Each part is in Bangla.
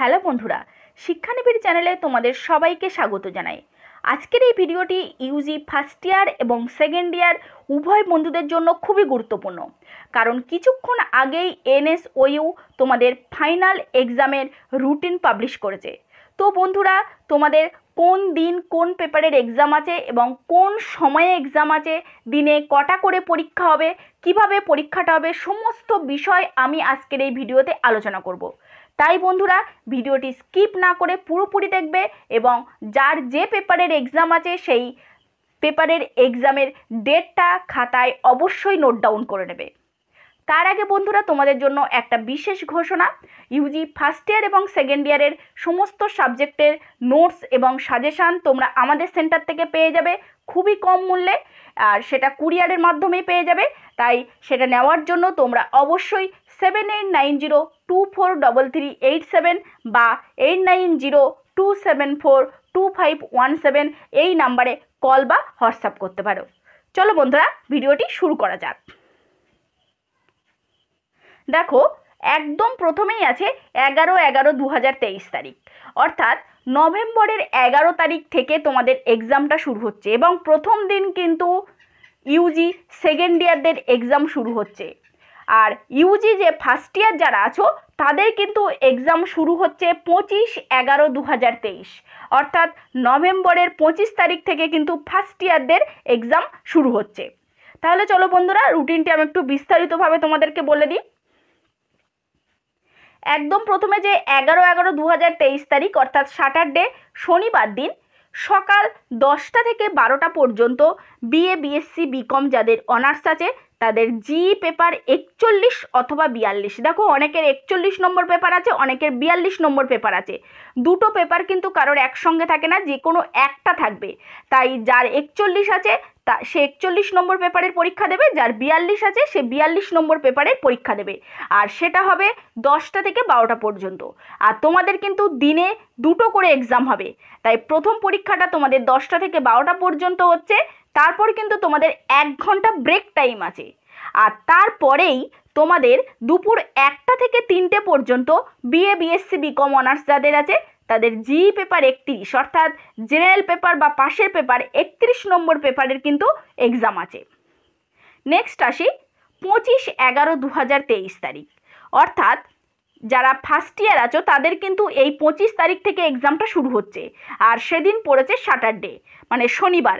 হ্যালো বন্ধুরা শিক্ষানিবিড় চ্যানেলে তোমাদের সবাইকে স্বাগত জানাই আজকের এই ভিডিওটি ইউজি ফার্স্ট ইয়ার এবং সেকেন্ড ইয়ার উভয় বন্ধুদের জন্য খুবই গুরুত্বপূর্ণ কারণ কিছুক্ষণ আগেই এনএসওইউ তোমাদের ফাইনাল এক্সামের রুটিন পাবলিশ করেছে তো বন্ধুরা তোমাদের কোন দিন কোন পেপারের এক্সাম আছে এবং কোন সময়ে এক্সাম আছে দিনে কটা করে পরীক্ষা হবে কিভাবে পরীক্ষাটা হবে সমস্ত বিষয় আমি আজকের এই ভিডিওতে আলোচনা করব তাই বন্ধুরা ভিডিওটি স্কিপ না করে পুরোপুরি দেখবে এবং যার যে পেপারের এক্সাম আছে সেই পেপারের এক্সামের ডেটটা খাতায় অবশ্যই নোট ডাউন করে নেবে তার আগে বন্ধুরা তোমাদের জন্য একটা বিশেষ ঘোষণা ইউজি ফার্স্ট ইয়ার এবং সেকেন্ড ইয়ারের সমস্ত সাবজেক্টের নোটস এবং সাজেশান তোমরা আমাদের সেন্টার থেকে পেয়ে যাবে খুবই কম মূল্যে আর সেটা কুরিয়ারের মাধ্যমেই পেয়ে যাবে তাই সেটা নেওয়ার জন্য তোমরা অবশ্যই seven eight nine zero two four double three eight seven বা eight nine zero two seven four two five one seven এই নাম্বারে কল বা হোয়াটসঅ্যাপ করতে পারো চলো বন্ধুরা ভিডিওটি শুরু করা যাক দেখো একদম প্রথমেই আছে এগারো এগারো দু তারিখ অর্থাৎ নভেম্বরের এগারো তারিখ থেকে তোমাদের এক্সামটা শুরু হচ্ছে এবং প্রথম দিন কিন্তু ইউজি সেকেন্ড ইয়ারদের এক্সাম শুরু হচ্ছে আর ইউজি যে ফার্স্ট ইয়ার যারা আছো তাদের কিন্তু এক্সাম শুরু হচ্ছে পঁচিশ এগারো দু অর্থাৎ নভেম্বরের পঁচিশ তারিখ থেকে কিন্তু ফার্স্ট ইয়ারদের এক্সাম শুরু হচ্ছে তাহলে চলো বন্ধুরা রুটিনটি আমি একটু বিস্তারিতভাবে তোমাদেরকে বলে দিই একদম প্রথমে যে এগারো এগারো দু তারিখ অর্থাৎ স্যাটারডে শনিবার দিন সকাল দশটা থেকে বারোটা পর্যন্ত বিএ বিএসসি বিকম যাদের অনার্স আছে তাদের জি পেপার একচল্লিশ অথবা বিয়াল্লিশ দেখো অনেকের একচল্লিশ নম্বর পেপার আছে অনেকের বিয়াল্লিশ নম্বর পেপার আছে দুটো পেপার কিন্তু কারোর একসঙ্গে থাকে না যে কোনো একটা থাকবে তাই যার একচল্লিশ আছে তা সে একচল্লিশ নম্বর পেপারের পরীক্ষা দেবে যার বিয়াল্লিশ আছে সে বিয়াল্লিশ নম্বর পেপারের পরীক্ষা দেবে আর সেটা হবে দশটা থেকে বারোটা পর্যন্ত আর তোমাদের কিন্তু দিনে দুটো করে এক্সাম হবে তাই প্রথম পরীক্ষাটা তোমাদের দশটা থেকে বারোটা পর্যন্ত হচ্ছে তারপর কিন্তু তোমাদের এক ঘন্টা ব্রেক টাইম আছে আর তারপরেই তোমাদের দুপুর একটা থেকে তিনটে পর্যন্ত বিএ বিএসসি বিকম অনার্স যাদের আছে তাদের জি পেপার একত্রিশ অর্থাৎ জেনারেল পেপার বা পাশের পেপার একত্রিশ নম্বর পেপারের কিন্তু এক্সাম আছে নেক্সট আসি পঁচিশ এগারো দু তারিখ অর্থাৎ যারা ফার্স্ট ইয়ার আছো তাদের কিন্তু এই পঁচিশ তারিখ থেকে এক্সামটা শুরু হচ্ছে আর সেদিন পড়েছে স্যাটারডে মানে শনিবার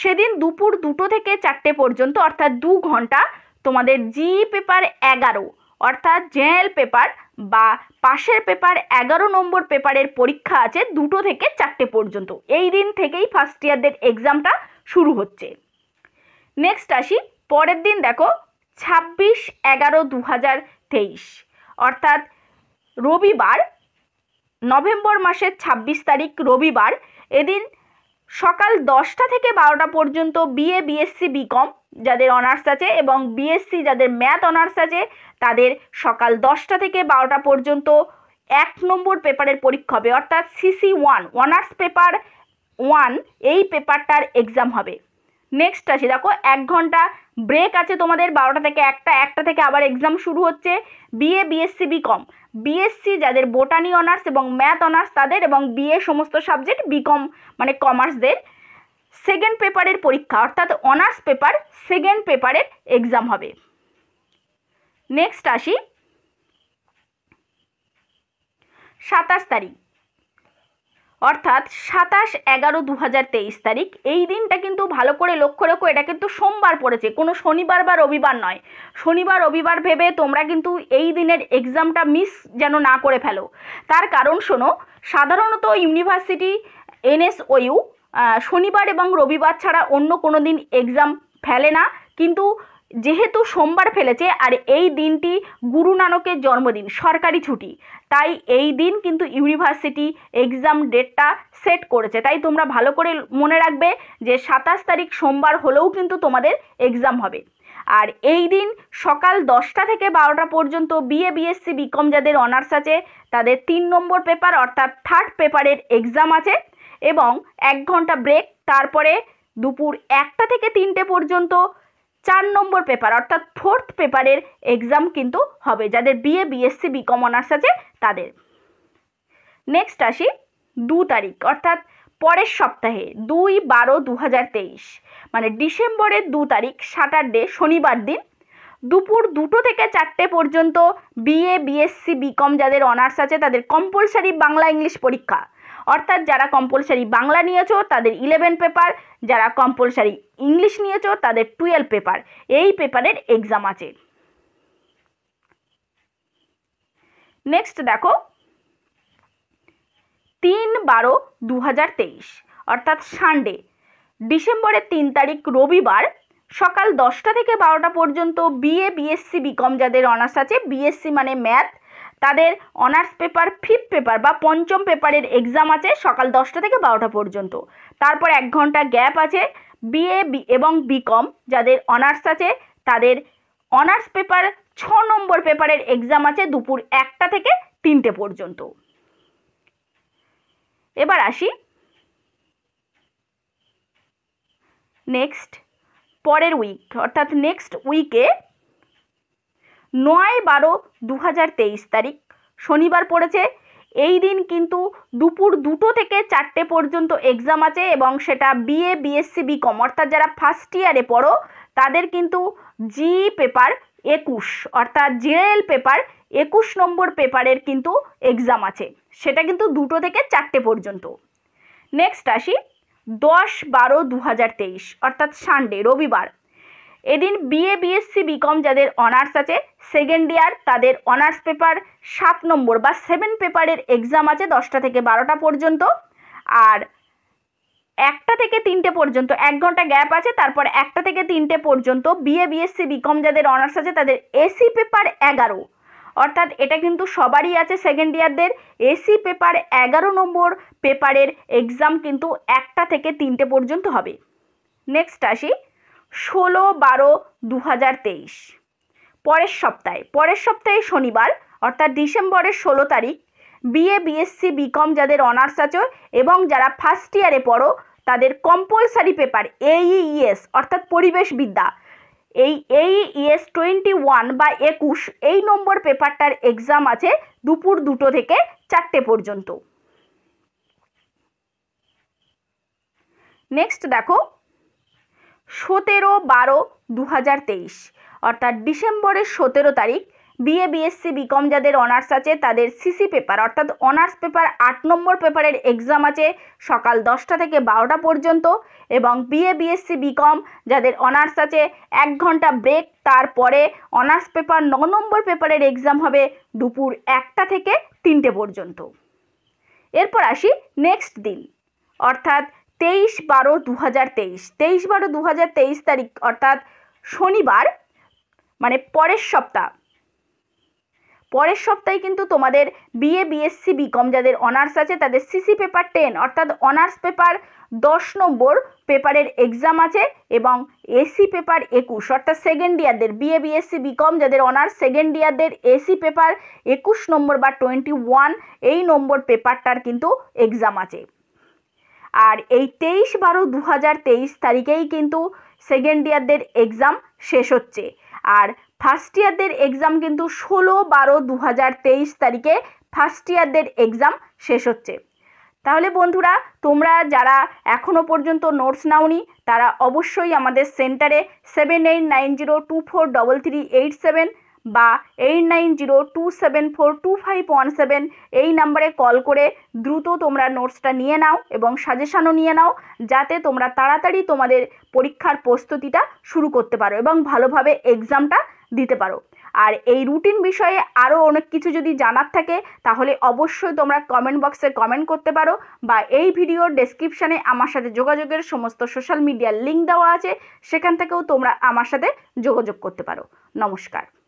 সেদিন দুপুর দুটো থেকে চারটে পর্যন্ত অর্থাৎ দু ঘন্টা তোমাদের জি পেপার এগারো অর্থাৎ জেনারেল পেপার বা পাশের পেপার এগারো নম্বর পেপারের পরীক্ষা আছে দুটো থেকে চারটে পর্যন্ত এই দিন থেকেই ফার্স্ট ইয়ারদের এক্সামটা শুরু হচ্ছে নেক্সট আসি পরের দিন দেখো ছাব্বিশ এগারো দু হাজার তেইশ অর্থাৎ রবিবার নভেম্বর মাসের ছাব্বিশ তারিখ রবিবার এদিন সকাল দশটা থেকে বারোটা পর্যন্ত বিএ বিএসসি বিকম যাদের অনার্স আছে এবং বিএসসি যাদের ম্যাথ অনার্স আছে তাদের সকাল দশটা থেকে বারোটা পর্যন্ত এক নম্বর পেপারের পরীক্ষা হবে অর্থাৎ CC one honours paper one এই পেপারটার এক্সাম হবে নেক্সট আছে দেখো এক ঘন্টা ব্রেক আছে তোমাদের বারোটা থেকে একটা একটা থেকে আবার এক্সাম শুরু হচ্ছে বিএ বিএসসি বিকম বিএসসি যাদের বোটানি অনার্স এবং ম্যাথ অনার্স তাদের এবং বিএ সমস্ত সাবজেক্ট বিকম মানে কমার্সদের সেকেন্ড পেপারের পরীক্ষা অর্থাৎ অনার্স পেপার সেকেন্ড পেপারের এক্সাম হবে নেক্সট আসি সাতাশ তারিখ অর্থাৎ সাতাশ এগারো দু তেইশ তারিখ এই দিনটা কিন্তু ভালো করে লক্ষ্য রেখো এটা কিন্তু সোমবার পড়েছে কোনো শনিবার বা রবিবার নয় শনিবার রবিবার ভেবে তোমরা কিন্তু এই দিনের এক্সামটা মিস যেন না করে ফেলো তার কারণ শোনো সাধারণত ইউনিভার্সিটি এনএসওইউ শনিবার এবং রবিবার ছাড়া অন্য কোনো দিন এক্সাম ফেলে না কিন্তু যেহেতু সোমবার ফেলেছে আর এই দিনটি গুরু নানকের জন্মদিন সরকারি ছুটি তাই এই দিন কিন্তু ইউনিভার্সিটি এক্সাম ডেটটা সেট করেছে তাই তোমরা ভালো করে মনে রাখবে যে সাতাশ তারিখ সোমবার হলেও কিন্তু তোমাদের এক্সাম হবে আর এই দিন সকাল দশটা থেকে বারোটা পর্যন্ত বিএ বিএসসি বিকম যাদের অনার্স আছে তাদের তিন নম্বর পেপার অর্থাৎ থার্ড পেপারের এক্সাম আছে এবং এক ঘন্টা ব্রেক তারপরে দুপুর একটা থেকে তিনটে পর্যন্ত চার নম্বর পেপার অর্থাৎ ফোর্থ পেপারের এক্সাম কিন্তু হবে যাদের বিএ বিএসসি বিকম অনার্স আছে তাদের নেক্সট আসি দু তারিখ অর্থাৎ পরের সপ্তাহে দুই বারো দু মানে ডিসেম্বরের দু তারিখ স্যাটারডে শনিবার দিন দুপুর দুটো থেকে চারটে পর্যন্ত বিএ বিএসসি বিকম যাদের অনার্স আছে তাদের কম্পালসারি বাংলা ইংলিশ পরীক্ষা অর্থাৎ যারা কম্পালসারি বাংলা নিয়েছো তাদের ইলেভেন পেপার যারা কম্পালসারি ইংলিশ নিয়েছো তাদের টুয়েলভ পেপার এই পেপারের এক্সাম আছে নেক্সট দেখো তিন বারো দু অর্থাৎ সানডে ডিসেম্বরের তিন তারিখ রবিবার সকাল দশটা থেকে বারোটা পর্যন্ত বিএ বিএসসি বিকম যাদের অনার্স আছে বিএসসি মানে ম্যাথ তাদের অনার্স পেপার ফিফথ পেপার বা পঞ্চম পেপারের এক্সাম আছে সকাল দশটা থেকে বারোটা পর্যন্ত তারপর এক ঘন্টা গ্যাপ আছে বিএ এবং বিকম যাদের অনার্স আছে তাদের অনার্স পেপার ছ নম্বর পেপারের এক্সাম আছে দুপুর একটা থেকে তিনটে পর্যন্ত এবার আসি নেক্সট পরের উইক অর্থাৎ নেক্সট উইকে নয় বারো দু তারিখ শনিবার পড়েছে এই দিন কিন্তু দুপুর দুটো থেকে চারটে পর্যন্ত এক্সাম আছে এবং সেটা বিএ বিএসসি বি কম অর্থাৎ যারা ফার্স্ট ইয়ারে পড়ো তাদের কিন্তু জি পেপার একুশ অর্থাৎ জেএল পেপার একুশ নম্বর পেপারের কিন্তু এক্সাম আছে সেটা কিন্তু দুটো থেকে চারটে পর্যন্ত নেক্সট আসি দশ বারো দু অর্থাৎ সানডে রবিবার এদিন বিএ বিএসসি বিকম যাদের অনার্স আছে সেকেন্ড ইয়ার তাদের অনার্স পেপার সাত নম্বর বা সেভেন পেপারের এক্সাম আছে দশটা থেকে বারোটা পর্যন্ত আর একটা থেকে তিনটে পর্যন্ত এক ঘন্টা গ্যাপ আছে তারপর একটা থেকে তিনটে পর্যন্ত বিএ বিএসসি বিকম যাদের অনার্স আছে তাদের এসি পেপার এগারো অর্থাৎ এটা কিন্তু সবারই আছে সেকেন্ড ইয়ারদের এসি পেপার এগারো নম্বর পেপারের এক্সাম কিন্তু একটা থেকে তিনটে পর্যন্ত হবে নেক্সট আসি ষোলো বারো দু পরের সপ্তাহে পরের সপ্তাহে শনিবার অর্থাৎ ডিসেম্বরের ষোলো তারিখ বিএ বিএসসি বিকম যাদের অনার্স আছে এবং যারা ফার্স্ট ইয়ারে পড়ো তাদের কম্পালসারি পেপার এইইএস অর্থাৎ পরিবেশবিদ্যা এই এইইএস টোয়েন্টি ওয়ান বা একুশ এই নম্বর পেপারটার এক্সাম আছে দুপুর দুটো থেকে চারটে পর্যন্ত নেক্সট দেখো সতেরো বারো দু অর্থাৎ ডিসেম্বরের সতেরো তারিখ বিএ বিএসসি বিকম যাদের অনার্স আছে তাদের সিসি পেপার অর্থাৎ অনার্স পেপার আট নম্বর পেপারের এক্সাম আছে সকাল দশটা থেকে বারোটা পর্যন্ত এবং বিএ বিএসসি বিকম যাদের অনার্স আছে এক ঘন্টা ব্রেক তারপরে অনার্স পেপার ন নম্বর পেপারের এক্সাম হবে দুপুর একটা থেকে তিনটে পর্যন্ত এরপর আসি নেক্সট দিন অর্থাৎ তেইশ বারো দু হাজার তেইশ তেইশ বারো দু হাজার তেইশ তারিখ অর্থাৎ শনিবার মানে পরের সপ্তাহ পরের সপ্তাহে কিন্তু তোমাদের বিএ বিএসসি বিকম যাদের অনার্স আছে তাদের সিসি পেপার টেন অর্থাৎ অনার্স পেপার দশ নম্বর পেপারের এক্সাম আছে এবং এসি পেপার একুশ অর্থাৎ সেকেন্ড ইয়ারদের বিএ বিএসসি বিকম যাদের অনার্স সেকেন্ড ইয়ারদের এসি পেপার একুশ নম্বর বা টোয়েন্টি ওয়ান এই নম্বর পেপারটার কিন্তু এক্সাম আছে আর এই তেইশ বারো দু হাজার তেইশ তারিখেই কিন্তু সেকেন্ড ইয়ারদের এক্সাম শেষ হচ্ছে আর ফার্স্ট ইয়ারদের এক্সাম কিন্তু ষোলো বারো দু হাজার তেইশ তারিখে ফার্স্ট ইয়ারদের এক্সাম শেষ হচ্ছে তাহলে বন্ধুরা তোমরা যারা এখনও পর্যন্ত নোটস নাওনি তারা অবশ্যই আমাদের সেন্টারে seven eight nine zero two four double three eight seven বা eight nine zero two seven four two five one seven এই নাম্বারে কল করে দ্রুত তোমরা নোটসটা নিয়ে নাও এবং সাজেশানও নিয়ে নাও যাতে তোমরা তাড়াতাড়ি তোমাদের পরীক্ষার প্রস্তুতিটা শুরু করতে পারো এবং ভালোভাবে এক্সামটা দিতে পারো আর এই রুটিন বিষয়ে আরও অনেক কিছু যদি জানার থাকে তাহলে অবশ্যই তোমরা কমেন্ট বক্সে কমেন্ট করতে পারো বা এই ভিডিওর ডেসক্রিপশানে আমার সাথে যোগাযোগের সমস্ত সোশ্যাল মিডিয়ার লিঙ্ক দেওয়া আছে সেখান থেকেও তোমরা আমার সাথে যোগাযোগ করতে পারো নমস্কার